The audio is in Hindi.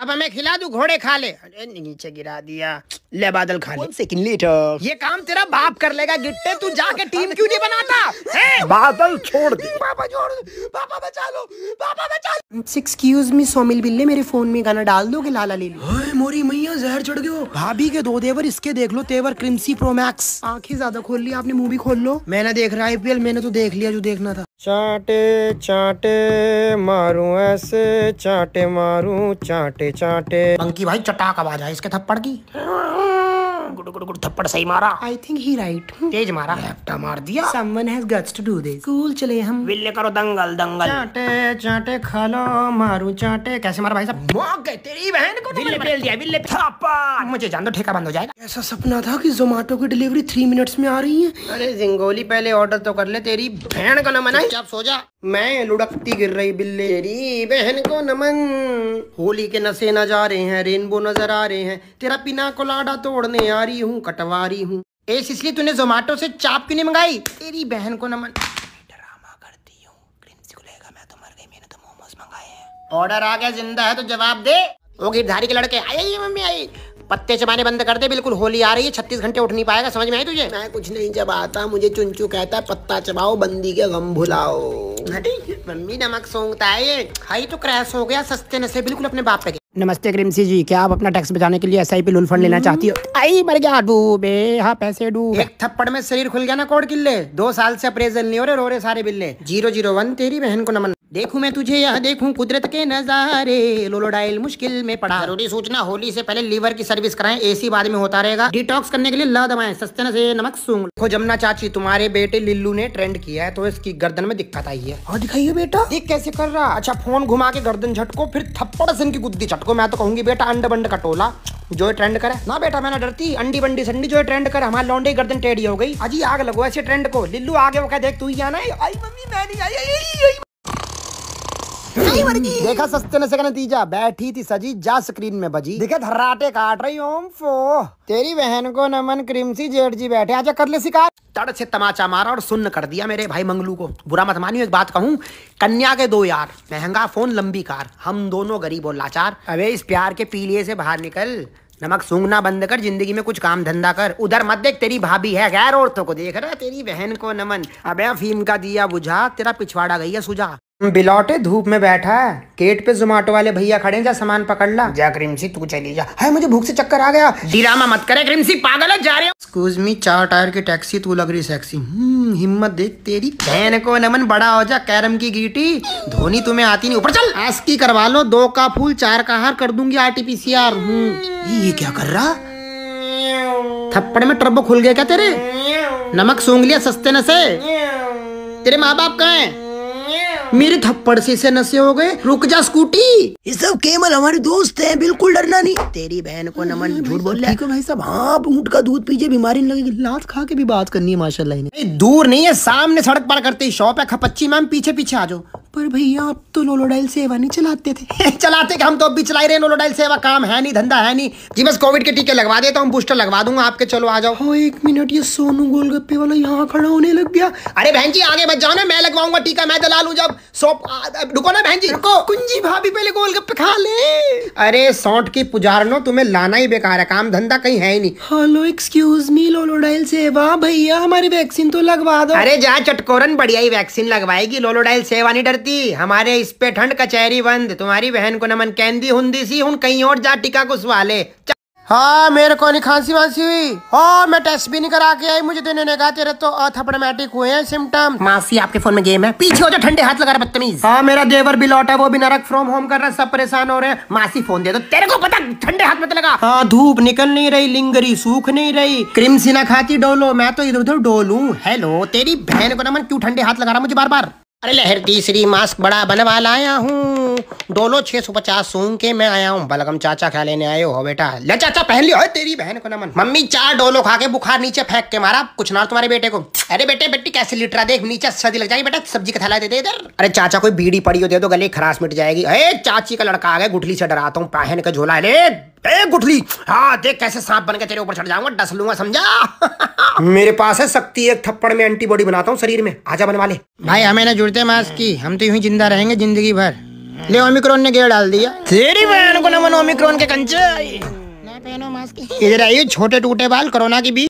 पापा मैं खिला दू घोड़े खा ले अरे नीचे गिरा दिया ले बादल खान One second later. ये काम तेरा बाप कर लेगा गिट्टे तू जाके टीम क्यों नहीं बनाता है? बादल छोड़ दे पापा छोड़ पापा बचा लो पापा बचा लो एक्सक्यूज मी सोमिल बिल्ले मेरे फोन में गाना डाल दो के लाला ले लो हाय मोरी मैया जहर चढ़ गयो भाभी के दो देवर इसके देख लो तेवर क्रिमसी प्रोमैक्स आंखें ज्यादा खोल ली आपने मूवी खोल लो मैंने देख रहा आईपीएल मैंने तो देख लिया जो देखना था चाटे चाटे मारू ऐसे चाटे मारू चाटे चाटे पंकी भाई चटाक आवाज आई इसके थप्पड़ की गुड़ गुड़ गुड़ थप्पड़ सही मारा आई थिंक ही राइट तेज मारा लेफ्टा मार दिया someone has guts to do this school चले हम विल्ले करो दंगल दंगल चाटे चाटे खा लो मारू चाटे कैसे मारा भाई साहब मौत गई तेरी बहन को तो विल पेल दिया विल्ले थप्पड़ मुझे जान दो ठेका बंद हो जाएगा ऐसा सपना था कि Zomato की डिलीवरी 3 मिनट्स में आ रही है अरे जिंगोली पहले ऑर्डर तो कर ले तेरी बहन का ना मना चुपचाप सो जा मैं लुढ़कती गिर रही बिल्ली तेरी बहन को नमन होली के नशे रहे हैं रेनबो नजर आ रहे हैं तेरा पिना को लाडा तोड़ने आ रही हूँ कटवा रही हूँ इसलिए तूने जोमेटो से चाप क्यों नहीं मंगाई तेरी बहन को नमन ड्रामा करती हूँ मैं तो मर गई मैंने तो मोमोज मंगाए हैं ऑर्डर आ गया जिंदा है तो जवाब दे ओ गिरधारी के लड़के आई मम्मी आई पत्ते चबाने बंद कर दे बिल्कुल होली आ रही है छत्तीस घंटे उठ नहीं पाएगा समझ में आई तुझे मैं कुछ नहीं आता मुझे चुनचू कहता है पत्ता चबाओ बंदी के गम भुलाओ मम्मी नमक सोंगता है ये हाई तो क्रैश हो गया सस्ते नशे बिल्कुल अपने बाप पे नमस्ते क्रिमसी जी क्या आप अपना टैक्स बचाने के लिए एस आई पी फंड लेना चाहती हो हम्म। आई मर गया डूबे हाँ पैसे डूब एक थप्पड़ में शरीर खुल गया ना कोड किले दो साल से अप्रेजल नहीं हो रहे रो रहे सारे बिल्ले जीरो जीरो वन तेरी बहन को नमन देखू मैं तुझे यह देखूं कुदरत के नजारे लोलोडाइल मुश्किल में पड़ा जरूरी सूचना होली से पहले लीवर की सर्विस कराएं एसी बाद में होता रहेगा डिटॉक्स करने के लिए लव दबाएं सस्ते से नमक सूंग देखो जमना चाची तुम्हारे बेटे लिल्लू ने ट्रेंड किया है तो इसकी गर्दन में दिक्कत आई है और हाँ, दिखाइए बेटा ये कैसे कर रहा अच्छा फोन घुमा के गर्दन झटको फिर थप्पड़ से इनकी गुद्दी झटको मैं तो कहूंगी बेटा अंड बंड का टोला जो ट्रेंड करे ना बेटा मैंने डरती अंडी बंडी संडी जो ट्रेंड कर हमारे लौंडे गर्दन टेढ़ी हो गई अजी आग लगो ऐसे ट्रेंड को लिल्लू आगे वो कह देख तू ही आना आई मम्मी मैं नहीं आई देखा सस्ते नशे का नतीजा बैठी थी सजी जा स्क्रीन में बजी दिखे धराटे काट रही ओम फो तेरी बहन को नमन क्रिमसी जेठ जी बैठे आजा कर ले शिकार तड़ से तमाचा मारा और सुन्न कर दिया मेरे भाई मंगलू को बुरा मत मानियो एक बात कहूँ कन्या के दो यार महंगा फोन लंबी कार हम दोनों गरीब और लाचार अबे इस प्यार के पीलिए से बाहर निकल नमक सूंघना बंद कर जिंदगी में कुछ काम धंधा कर उधर मत देख तेरी भाभी है गैर औरतों को देख रहा तेरी बहन को नमन अबे अफीम का दिया बुझा तेरा पिछवाड़ा गई है सुझा बिलौटे धूप में बैठा है गेट पे जोमेटो वाले भैया खड़े जा सामान पकड़ ला जा क्रिमसी तू चली जा है मुझे भूख से चक्कर आ गया डिरामा मत करे क्रिमसी पागल है जा रहे एक्सक्यूज मी चार टायर की टैक्सी तू लग रही सेक्सी हम्म, हिम्मत देख तेरी बहन को नमन बड़ा हो जा कैरम की गीटी धोनी तुम्हें आती नहीं ऊपर चल एस की करवा लो दो का फूल चार का हार कर दूंगी आर टी हम्म। ये क्या कर रहा थप्पड़ में ट्रबो खुल गया क्या तेरे नमक सूंग लिया सस्ते न से तेरे माँ बाप कहा है मेरे थप्पड़ से इसे नशे हो गए रुक जा स्कूटी ये सब केमल हमारे दोस्त हैं बिल्कुल डरना नहीं तेरी बहन को नमन झूठ बोल रहा है भाई साहब हाँ ऊँट का दूध पीजिए बीमारी नहीं लगेगी लात खा के भी बात करनी है माशाल्लाह इन्हें दूर नहीं है सामने सड़क पार करते ही शॉप है खपच्ची मैम पीछे पीछे आ जाओ पर भैया आप तो लोलोडाइल सेवा नहीं चलाते थे चलाते कि हम तो अब भी चला रहे हैं लोलोडाइल सेवा काम है नहीं धंधा है नहीं जी बस कोविड के टीके लगवा देता हूँ बूस्टर लगवा दूंगा आपके चलो आ जाओ हाँ एक मिनट ये सोनू गोलगप्पे वाला यहाँ खड़ा होने लग गया अरे बहन जी आगे बच जाओ ना मैं लगवाऊंगा टीका मैं दलाल तो लू जब सौंप रुको ना बहन जी रुको कुंजी भाभी पहले गोलगप्पे खा ले अरे सौंठ की तुम्हें लाना ही बेकार है काम धंधा कहीं है ही नहीं हेलो एक्सक्यूज मी लोलोडाइल सेवा भैया हमारी वैक्सीन तो लगवा दो अरे जहाँ चटकोरन बढ़िया ही वैक्सीन लगवाएगी लोलोडाइल सेवा नहीं डरती हमारे इस पे ठंड कचहरी बंद तुम्हारी बहन को नमन कैंदी हुंदी सी हुन कहीं और जा टीका घुसवा ले हाँ मेरे को नहीं खांसी वांसी हुई और हाँ, मैं टेस्ट भी नहीं करा के आई मुझे देने ने कहा तेरे तो अथपटमेटिक हुए हैं सिम्टम मासी आपके फोन में गेम है पीछे हो जाओ ठंडे हाथ लगा रहा बदतमीज हाँ मेरा देवर भी लौटा वो भी नरक फ्रॉम होम कर रहा है सब परेशान हो रहे हैं मासी फोन दे दो तेरे को पता ठंडे हाथ मत लगा हाँ धूप निकल नहीं रही लिंगरी सूख नहीं रही क्रिम सीना खाती डोलो मैं तो इधर उधर डोलू हेलो तेरी बहन को ना मन क्यों ठंडे हाथ लगा रहा मुझे बार बार अरे लहर तीसरी मास्क बड़ा बनवा लाया हूँ डोलो छे सौ पचास सूंग के मैं आया हूँ बलगम चाचा खा लेने आए हो बेटा ले चाचा पहन लियो तेरी बहन को नमन मम्मी चार डोलो खा के बुखार नीचे फेंक के मारा कुछ ना तुम्हारे बेटे को अरे बेटे बेटी कैसे लिटरा देख नीचे सर्दी लग जाएगी बेटा सब्जी का थैला दे दे इधर अरे चाचा कोई बीड़ी पड़ी हो दे दो गले खराश मिट जाएगी अरे चाची का लड़का आ गया गुठली से डराता हूँ पहन का झोला ले गुठली हाँ देख कैसे सांप बन के तेरे ऊपर चढ़ जाऊंगा डस लूंगा समझा मेरे पास है शक्ति एक थप्पड़ में एंटीबॉडी बनाता हूँ शरीर में आजा बनवा ले भाई हमें ना जुड़ते मास्क की हम तो यूँ जिंदा रहेंगे जिंदगी भर ले ओमिक्रोन ने गेर डाल दिया तेरी बहन को नमन ओमिक्रॉन के कंचे ना पहनो मास्क इधर आइए छोटे टूटे बाल कोरोना की बीच